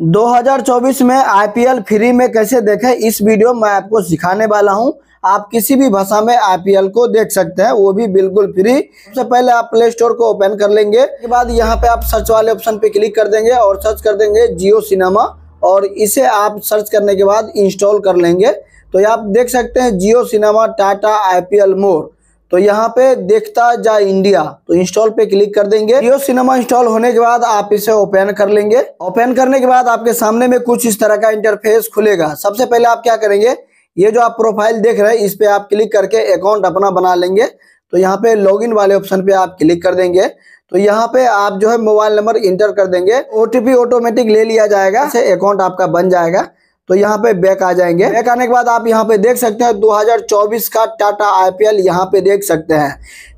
2024 में IPL free में कैसे देखें इस वीडियो में आपको सिखाने वाला हूं आप किसी भी भाषा में आईपीएल को देख सकते हैं वो भी बिल्कुल फ्री सबसे पहले आप प्ले स्टोर को ओपन कर लेंगे उसके बाद यहां पे आप सर्च वाले ऑप्शन पे क्लिक कर देंगे और सर्च कर देंगे जियो सिनेमा और इसे आप सर्च करने के बाद इंस्टॉल कर लेंगे तो आप देख सकते हैं जियो सिनेमा टाटा आई मोर तो यहाँ पे देखता जा इंडिया तो इंस्टॉल पे क्लिक कर देंगे जियो सिनेमा इंस्टॉल होने के बाद आप इसे ओपन कर लेंगे ओपन करने के बाद आपके सामने में कुछ इस तरह का इंटरफेस खुलेगा सबसे पहले आप क्या करेंगे ये जो आप प्रोफाइल देख रहे हैं इस पे आप क्लिक करके अकाउंट अपना बना लेंगे तो यहाँ पे लॉगिन वाले ऑप्शन पे आप क्लिक कर देंगे तो यहाँ पे आप जो है मोबाइल नंबर इंटर कर देंगे ओटीपी ऑटोमेटिक ले लिया जाएगा अकाउंट आपका बन जाएगा तो यहाँ पे बैक आ जाएंगे बैक आने के बाद आप यहाँ पे देख सकते हैं 2024 का टाटा आईपीएल यहाँ पे देख सकते हैं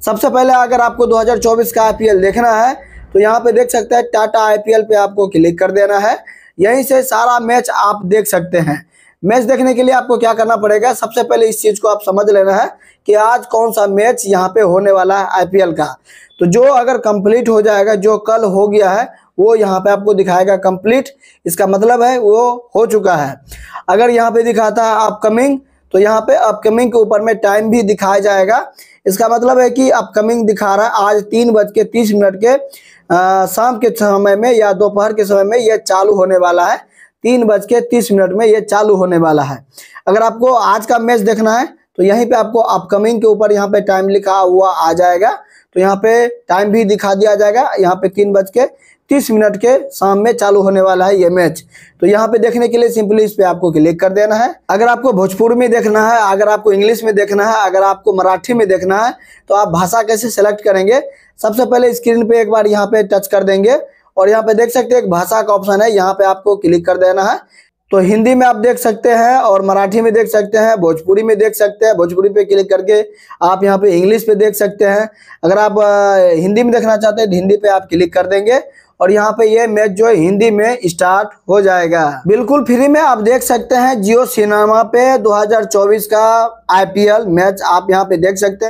सबसे पहले अगर आपको 2024 का आईपीएल देखना है तो यहाँ पे देख सकते हैं टाटा आईपीएल पे आपको क्लिक कर देना है यहीं से सारा मैच आप देख सकते हैं मैच देखने के लिए आपको क्या करना पड़ेगा सबसे पहले इस चीज़ को आप समझ लेना है कि आज कौन सा मैच यहाँ पे होने वाला है आईपीएल का तो जो अगर कंप्लीट हो जाएगा जो कल हो गया है वो यहाँ पे आपको दिखाएगा कंप्लीट इसका मतलब है वो हो चुका है अगर यहाँ पे दिखाता है अपकमिंग तो यहाँ पे अपकमिंग के ऊपर में टाइम भी दिखाया जाएगा इसका मतलब है कि अपकमिंग दिखा रहा है आज तीन बज के तीस मिनट के शाम के समय में या दोपहर के समय में यह चालू होने वाला है तीन बज के तीस मिनट में यह चालू होने वाला है अगर आपको आज का मैच देखना है तो यहीं पे आपको अपकमिंग के ऊपर यहाँ पे टाइम लिखा हुआ आ जाएगा तो यहाँ पे टाइम भी दिखा दिया जाएगा यहाँ पे तीन बज के तीस मिनट के शाम में चालू होने वाला है ये मैच तो यहाँ पे देखने के लिए सिंपली इस पे आपको क्लिक कर देना है अगर आपको भोजपुरी में देखना है अगर आपको इंग्लिश में देखना है अगर आपको मराठी में देखना है तो आप भाषा कैसे सेलेक्ट करेंगे सबसे पहले स्क्रीन पे एक बार यहाँ पे टच कर देंगे और यहाँ पे देख सकते हैं एक भाषा का ऑप्शन है यहाँ पे आपको क्लिक कर देना है तो हिंदी में आप देख सकते हैं और मराठी में देख सकते हैं भोजपुरी में देख सकते हैं भोजपुरी पे क्लिक करके आप यहाँ पे इंग्लिश पे देख सकते हैं अगर आप हिंदी में देखना चाहते हैं तो हिंदी पे आप क्लिक कर देंगे और यहाँ पे ये मैच जो है हिंदी में स्टार्ट हो जाएगा बिल्कुल फ्री में आप देख सकते हैं जियो सिनेमा पे 2024 का आईपीएल मैच आप यहाँ पे देख सकते हैं